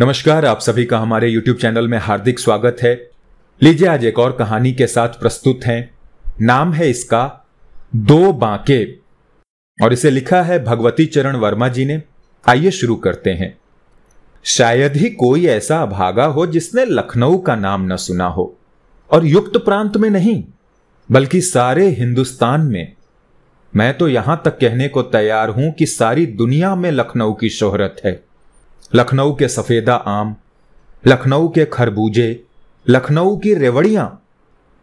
नमस्कार आप सभी का हमारे YouTube चैनल में हार्दिक स्वागत है लीजिए आज एक और कहानी के साथ प्रस्तुत हैं नाम है इसका दो बांके और इसे लिखा है भगवती चरण वर्मा जी ने आइए शुरू करते हैं शायद ही कोई ऐसा भागा हो जिसने लखनऊ का नाम न सुना हो और युक्त प्रांत में नहीं बल्कि सारे हिंदुस्तान में मैं तो यहां तक कहने को तैयार हूं कि सारी दुनिया में लखनऊ की शोहरत है लखनऊ के सफ़ेदा आम लखनऊ के खरबूजे लखनऊ की रेवड़िया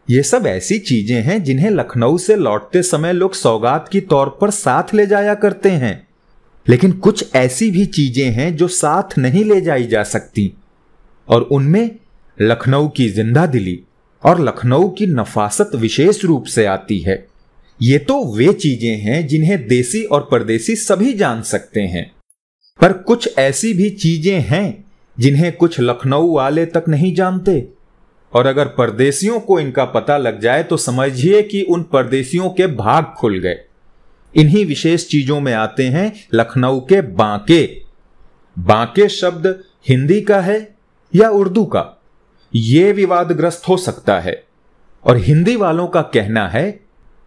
ये सब ऐसी चीज़ें हैं जिन्हें लखनऊ से लौटते समय लोग सौगात की तौर पर साथ ले जाया करते हैं लेकिन कुछ ऐसी भी चीज़ें हैं जो साथ नहीं ले जाई जा सकती और उनमें लखनऊ की जिंदा दिली और लखनऊ की नफासत विशेष रूप से आती है ये तो वे चीज़ें हैं जिन्हें देसी और परदेसी सभी जान सकते हैं पर कुछ ऐसी भी चीजें हैं जिन्हें कुछ लखनऊ वाले तक नहीं जानते और अगर परदेशियों को इनका पता लग जाए तो समझिए कि उन परदेशियों के भाग खुल गए इन्हीं विशेष चीजों में आते हैं लखनऊ के बांके बांके शब्द हिंदी का है या उर्दू का यह विवादग्रस्त हो सकता है और हिंदी वालों का कहना है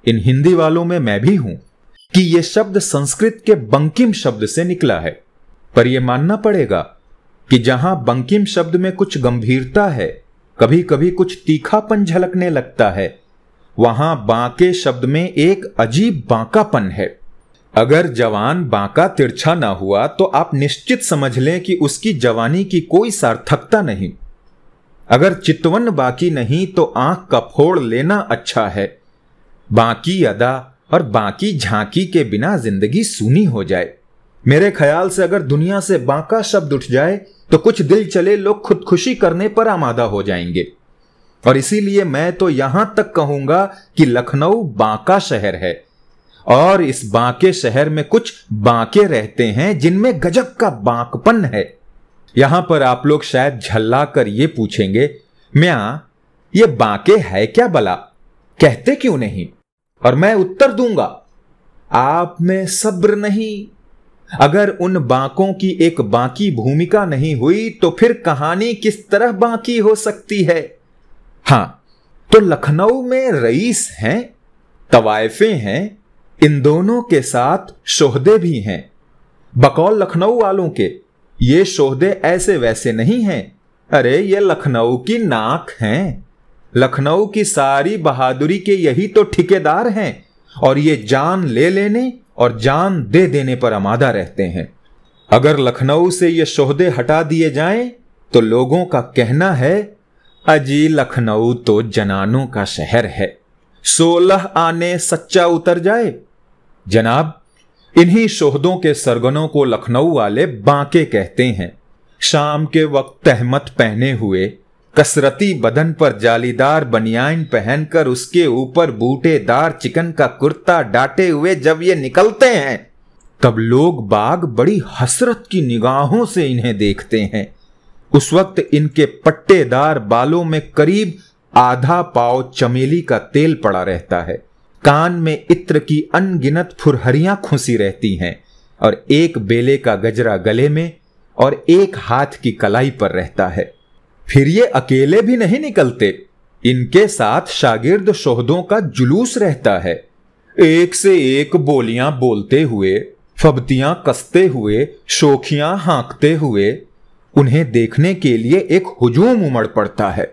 इन हिंदी वालों में मैं भी हूं कि यह शब्द संस्कृत के बंकिम शब्द से निकला है पर यह मानना पड़ेगा कि जहां बंकिम शब्द में कुछ गंभीरता है कभी कभी कुछ तीखापन झलकने लगता है वहां बांके शब्द में एक अजीब बांकापन है अगर जवान बांका तिरछा ना हुआ तो आप निश्चित समझ लें कि उसकी जवानी की कोई सार्थकता नहीं अगर चितवन बाकी नहीं तो आंख का फोड़ लेना अच्छा है बाकी अदा और बाकी झांकी के बिना जिंदगी सुनी हो जाए मेरे ख्याल से अगर दुनिया से बांका शब्द उठ जाए तो कुछ दिल चले लोग खुदकुशी करने पर आमादा हो जाएंगे और इसीलिए मैं तो यहां तक कहूंगा कि लखनऊ बांका शहर है और इस बांके शहर में कुछ बांके रहते हैं जिनमें गजब का बांकपन है यहां पर आप लोग शायद झल्ला कर ये पूछेंगे म्या ये बांके है क्या बला कहते क्यों नहीं और मैं उत्तर दूंगा आप में सब्र नहीं अगर उन बांकों की एक बाकी भूमिका नहीं हुई तो फिर कहानी किस तरह बाकी हो सकती है हां तो लखनऊ में रईस हैं तवायफे हैं इन दोनों के साथ शोहदे भी हैं बकौल लखनऊ वालों के ये शोहदे ऐसे वैसे नहीं हैं अरे ये लखनऊ की नाक हैं लखनऊ की सारी बहादुरी के यही तो ठेकेदार हैं और ये जान ले लेने और जान दे देने पर आमादा रहते हैं अगर लखनऊ से ये शोहदे हटा दिए जाएं तो लोगों का कहना है अजी लखनऊ तो जनानों का शहर है सोलह आने सच्चा उतर जाए जनाब इन्हीं शोहदों के सरगनों को लखनऊ वाले बांके कहते हैं शाम के वक्त तहमत पहने हुए कसरती बदन पर जालीदार बनियान पहनकर उसके ऊपर बूटेदार चिकन का कुर्ता डाटे हुए जब ये निकलते हैं तब लोग बाग बड़ी हसरत की निगाहों से इन्हें देखते हैं उस वक्त इनके पट्टेदार बालों में करीब आधा पाव चमेली का तेल पड़ा रहता है कान में इत्र की अनगिनत फुरहरियां खुसी रहती हैं और एक बेले का गजरा गले में और एक हाथ की कलाई पर रहता है फिर ये अकेले भी नहीं निकलते इनके साथ शागिर्द शोहदों का जुलूस रहता है एक से एक बोलियां बोलते हुए फबतियां कसते हुए शोखियां हाँकते हुए उन्हें देखने के लिए एक हुजूम उमड़ पड़ता है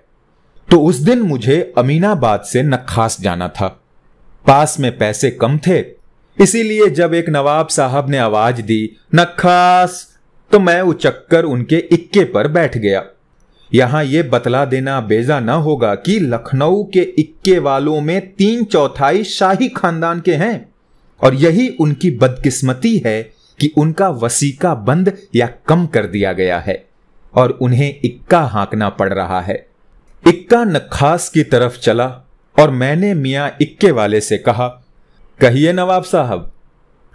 तो उस दिन मुझे अमीनाबाद से नक्खास जाना था पास में पैसे कम थे इसीलिए जब एक नवाब साहब ने आवाज दी नक्खास तो मैं उचक्कर उनके इक्के पर बैठ गया यहाँ ये बतला देना बेजा न होगा कि लखनऊ के इक्के वालों में तीन चौथाई शाही खानदान के हैं और यही उनकी बदकिस्मती है कि उनका वसीका बंद या कम कर दिया गया है और उन्हें इक्का हाँकना पड़ रहा है इक्का नखास की तरफ चला और मैंने मियाँ इक्के वाले से कहा कहिए नवाब साहब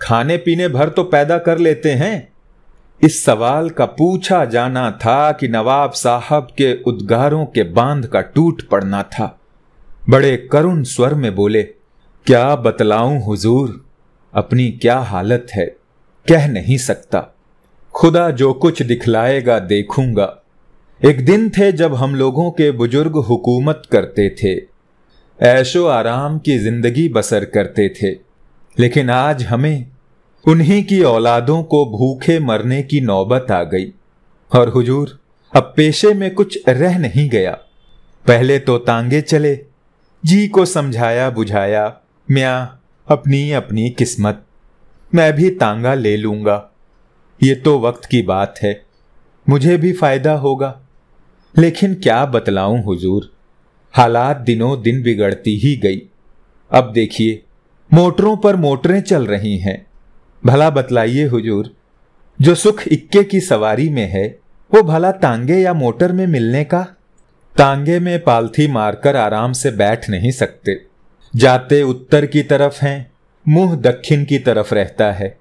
खाने पीने भर तो पैदा कर लेते हैं इस सवाल का पूछा जाना था कि नवाब साहब के उद्गारों के बांध का टूट पड़ना था बड़े करुण स्वर में बोले क्या बतलाऊं हुजूर अपनी क्या हालत है कह नहीं सकता खुदा जो कुछ दिखलाएगा देखूंगा एक दिन थे जब हम लोगों के बुजुर्ग हुकूमत करते थे ऐशो आराम की जिंदगी बसर करते थे लेकिन आज हमें उन्हीं की औलादों को भूखे मरने की नौबत आ गई और हुजूर अब पेशे में कुछ रह नहीं गया पहले तो तांगे चले जी को समझाया बुझाया म्या अपनी अपनी किस्मत मैं भी तांगा ले लूंगा ये तो वक्त की बात है मुझे भी फायदा होगा लेकिन क्या बतलाऊं हुजूर हालात दिनों दिन बिगड़ती ही गई अब देखिए मोटरों पर मोटरें चल रही हैं भला बतलाइए हुजूर जो सुख इक्के की सवारी में है वो भला तांगे या मोटर में मिलने का तांगे में पालथी मारकर आराम से बैठ नहीं सकते जाते उत्तर की तरफ हैं मुंह दक्षिण की तरफ रहता है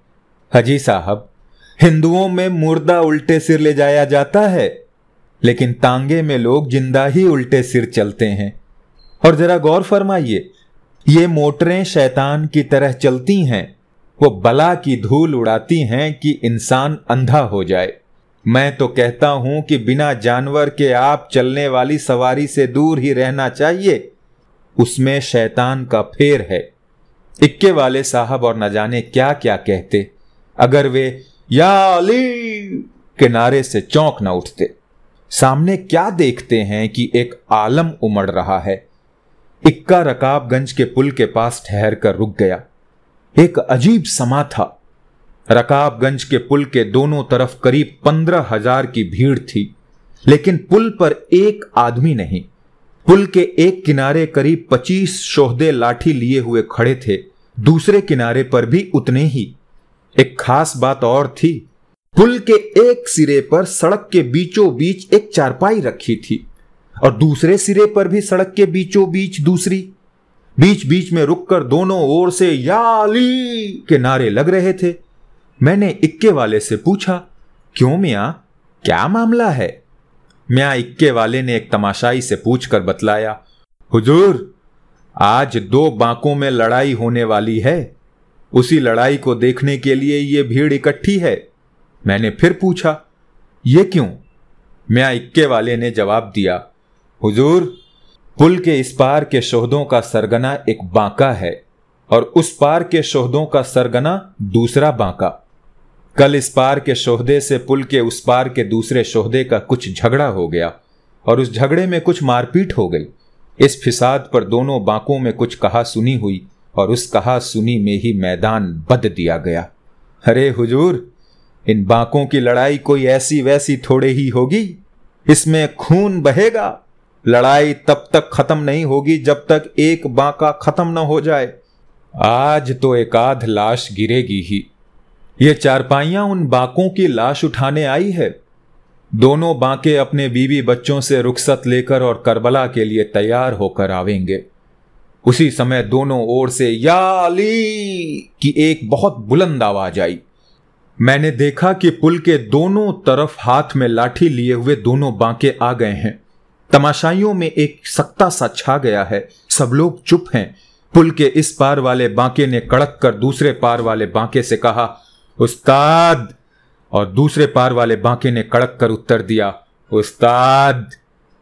हजी साहब हिंदुओं में मुर्दा उल्टे सिर ले जाया जाता है लेकिन तांगे में लोग जिंदा ही उल्टे सिर चलते हैं और जरा गौर फरमाइए ये मोटरें शैतान की तरह चलती हैं वो बला की धूल उड़ाती हैं कि इंसान अंधा हो जाए मैं तो कहता हूं कि बिना जानवर के आप चलने वाली सवारी से दूर ही रहना चाहिए उसमें शैतान का फेर है इक्के वाले साहब और न जाने क्या क्या कहते अगर वे या अली के नारे से चौंक न उठते सामने क्या देखते हैं कि एक आलम उमड़ रहा है इक्का रकाबगंज के पुल के पास ठहर कर रुक गया एक अजीब समा था रकाबगंज के पुल के दोनों तरफ करीब पंद्रह हजार की भीड़ थी लेकिन पुल पर एक आदमी नहीं पुल के एक किनारे करीब पच्चीस शोहदे लाठी लिए हुए खड़े थे दूसरे किनारे पर भी उतने ही एक खास बात और थी पुल के एक सिरे पर सड़क के बीचों बीच एक चारपाई रखी थी और दूसरे सिरे पर भी सड़क के बीचों बीच दूसरी बीच बीच में रुककर दोनों ओर से याली के नारे लग रहे थे मैंने इक्के वाले से पूछा क्यों मिया क्या मामला है मिया इक्के वाले ने एक तमाशाई से पूछकर बतलाया हुजूर आज दो बांकों में लड़ाई होने वाली है उसी लड़ाई को देखने के लिए ये भीड़ इकट्ठी है मैंने फिर पूछा ये क्यों मिया इक्के वाले ने जवाब दिया हुजूर पुल के इस पार के शोहदों का सरगना एक बांका है और उस पार के शोहदों का सरगना दूसरा बांका कल इस पार के शोहदे से पुल के उस पार के दूसरे शोहदे का कुछ झगड़ा हो गया और उस झगड़े में कुछ मारपीट हो गई इस फिसाद पर दोनों बांकों में कुछ कहा सुनी हुई और उस कहा सुनी में ही मैदान बद दिया गया अरे हुजूर इन बांकों की लड़ाई कोई ऐसी वैसी थोड़े ही होगी इसमें खून बहेगा लड़ाई तब तक खत्म नहीं होगी जब तक एक बांका खत्म न हो जाए आज तो एक आध लाश गिरेगी ही ये चारपाइयां उन बांकों की लाश उठाने आई है दोनों बांके अपने बीवी बच्चों से रुखसत लेकर और करबला के लिए तैयार होकर आवेंगे उसी समय दोनों ओर से या अली की एक बहुत बुलंद आवाज आई मैंने देखा कि पुल के दोनों तरफ हाथ में लाठी लिए हुए दोनों बांके आ गए हैं तमाशाइयों में एक सख्ता सा छा गया है सब लोग चुप हैं पुल के इस पार वाले बांके ने कड़क कर दूसरे पार वाले बांके से कहा उस्ताद और दूसरे पार वाले बांके ने कड़क कर उत्तर दिया उस्ताद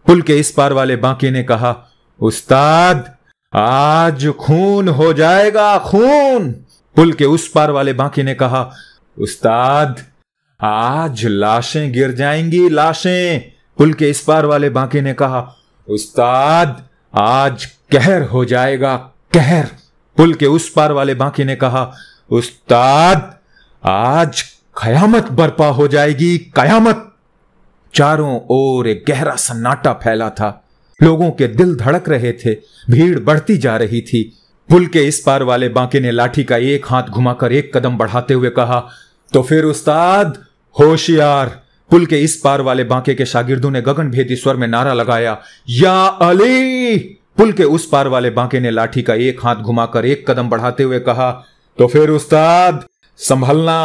पुल के इस पार वाले बांके ने कहा उस्ताद आज खून हो जाएगा खून पुल के उस पार वाले बांके ने कहा उस्ताद आज लाशें गिर जाएंगी लाशें पुल के इस पार वाले बांके ने कहा उस्ताद आज कहर हो जाएगा कहर पुल के उस पार वाले बांके ने कहा उस्ताद आज कयामत बर्पा हो जाएगी कयामत चारों ओर एक गहरा सन्नाटा फैला था लोगों के दिल धड़क रहे थे भीड़ बढ़ती जा रही थी पुल के इस पार वाले बांके ने लाठी का एक हाथ घुमाकर एक कदम बढ़ाते हुए कहा तो फिर उस्ताद होशियार पुल के इस पार वाले बांके के शागिर्दों ने गगन भेदी स्वर में नारा लगाया या अली पुल के उस पार वाले बांके ने लाठी का एक हाथ घुमाकर एक कदम बढ़ाते हुए कहा तो फिर उस्ताद संभलना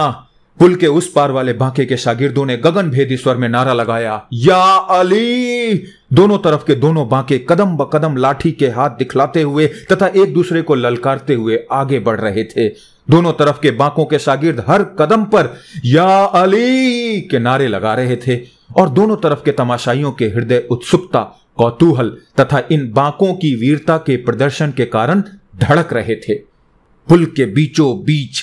पुल के उस पार वाले बांके के शागिर्दों ने गगन भेदी स्वर में नारा लगाया या अली दोनों तरफ के दोनों बांके कदम ब कदम लाठी के हाथ दिखलाते हुए तथा एक दूसरे को ललकारते हुए आगे बढ़ रहे थे दोनों तरफ के बांकों के शागिर्द हर कदम पर या अली के नारे लगा रहे थे और दोनों तरफ के तमाशाइयों के हृदय उत्सुकता कौतूहल तथा इन बांकों की वीरता के प्रदर्शन के कारण धड़क रहे थे पुल के बीचों बीच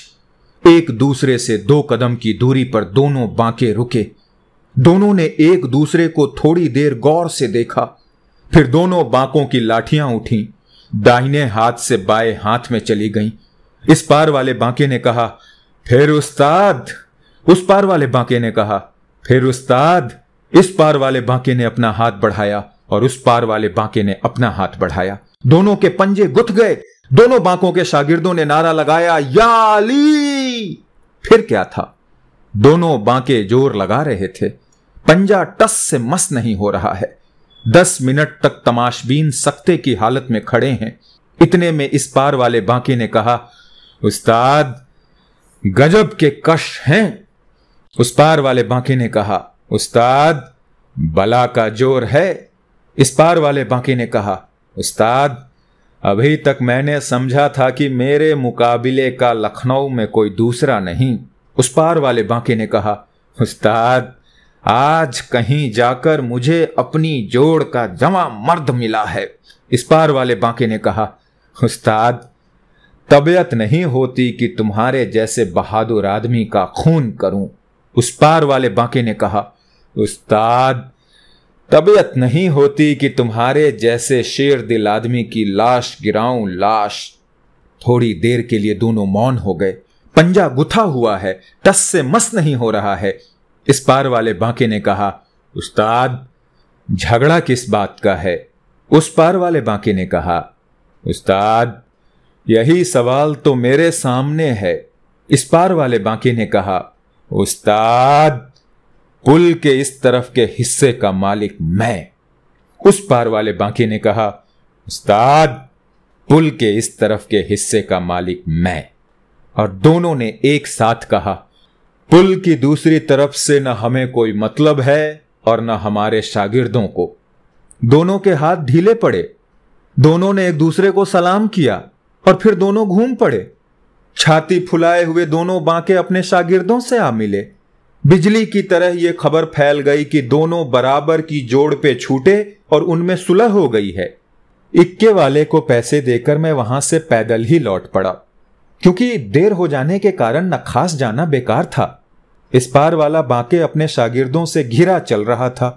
एक दूसरे से दो कदम की दूरी पर दोनों बांके रुके दोनों ने एक दूसरे को थोड़ी देर गौर से देखा फिर दोनों बांकों की लाठियां उठी दाहिने हाथ से बाएं हाथ में चली गईं इस पार वाले बांके ने कहा फिर उस्ताद उस पार वाले बांके ने कहा फिर उस्ताद इस पार वाले बांके ने अपना हाथ बढ़ाया और उस पार वाले बांके ने अपना हाथ बढ़ाया दोनों के पंजे गुथ गए दोनों बांकों के शागिर्दों ने नारा लगाया या अली फिर क्या था दोनों बांके जोर लगा रहे थे पंजा टस से मस नहीं हो रहा है दस मिनट तक तमाशबीन सख्ते की हालत में खड़े हैं इतने में इस पार वाले बांके ने कहा उस्ताद गजब के कश हैं उस पार वाले बांके ने कहा उस्ताद बला का जोर है इस पार वाले बांके ने कहा उस्ताद अभी तक मैंने समझा था कि मेरे मुकाबले का लखनऊ में कोई दूसरा नहीं उस पार वाले बांके ने कहा उस्ताद आज कहीं जाकर मुझे अपनी जोड़ का जमा मर्द मिला है इस पार वाले बांके ने कहा उस्ताद तबीयत नहीं होती कि तुम्हारे जैसे बहादुर आदमी का खून करूं उस पार वाले बांके ने कहा उस्ताद तबीयत नहीं होती कि तुम्हारे जैसे शेर दिल आदमी की लाश गिराऊं लाश थोड़ी देर के लिए दोनों मौन हो गए पंजा गुथा हुआ है टस से मस नहीं हो रहा है इस पार वाले बांके ने कहा उस्ताद झगड़ा किस बात का है उस पार वाले बांके ने कहा उस्ताद यही सवाल तो मेरे सामने है इस पार वाले बाकी ने कहा उस्ताद पुल के इस तरफ के हिस्से का मालिक मैं उस पार वाले बाकी ने कहा उस्ताद पुल के इस तरफ के हिस्से का मालिक मैं और दोनों ने एक साथ कहा पुल की दूसरी तरफ से न हमें कोई मतलब है और न हमारे शागिर्दों को दोनों के हाथ ढीले पड़े दोनों ने एक दूसरे को सलाम किया और फिर दोनों घूम पड़े छाती फुलाए हुए दोनों बांके अपने शागिर्दों से आ मिले बिजली की तरह यह खबर फैल गई कि दोनों बराबर की जोड़ पे छूटे और उनमें सुलह हो गई है इक्के वाले को पैसे देकर मैं वहां से पैदल ही लौट पड़ा क्योंकि देर हो जाने के कारण नखास जाना बेकार था इस पार वाला बांके अपने शागिर्दों से घिरा चल रहा था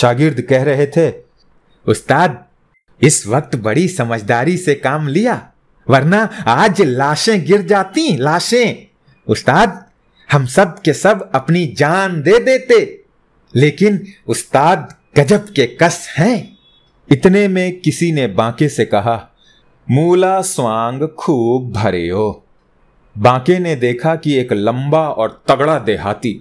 शागिर्द कह रहे थे उस्ताद इस वक्त बड़ी समझदारी से काम लिया वरना आज लाशें गिर जाती लाशें उस्ताद हम सब के सब अपनी जान दे देते लेकिन उस्ताद गजब के कस हैं इतने में किसी ने बांके से कहा मूला स्वांग खूब भरे हो बांके ने देखा कि एक लंबा और तगड़ा देहाती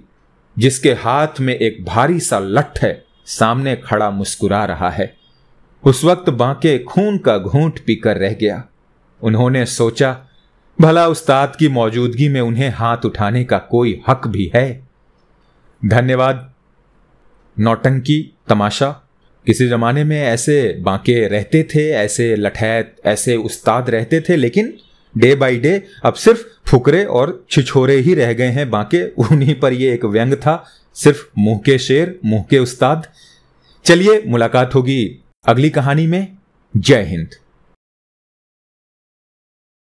जिसके हाथ में एक भारी सा लठ है सामने खड़ा मुस्कुरा रहा है उस वक्त बांके खून का घूंट पीकर रह गया उन्होंने सोचा भला उस्ताद की मौजूदगी में उन्हें हाथ उठाने का कोई हक भी है धन्यवाद नौटंकी तमाशा किसी ज़माने में ऐसे बांके रहते थे ऐसे लठैत ऐसे उस्ताद रहते थे लेकिन डे बाय डे अब सिर्फ फुकरे और छिछोरे ही रह गए हैं बांके उन्हीं पर यह एक व्यंग था सिर्फ मुंह के शेर मुंह के उस्ताद चलिए मुलाकात होगी अगली कहानी में जय हिंद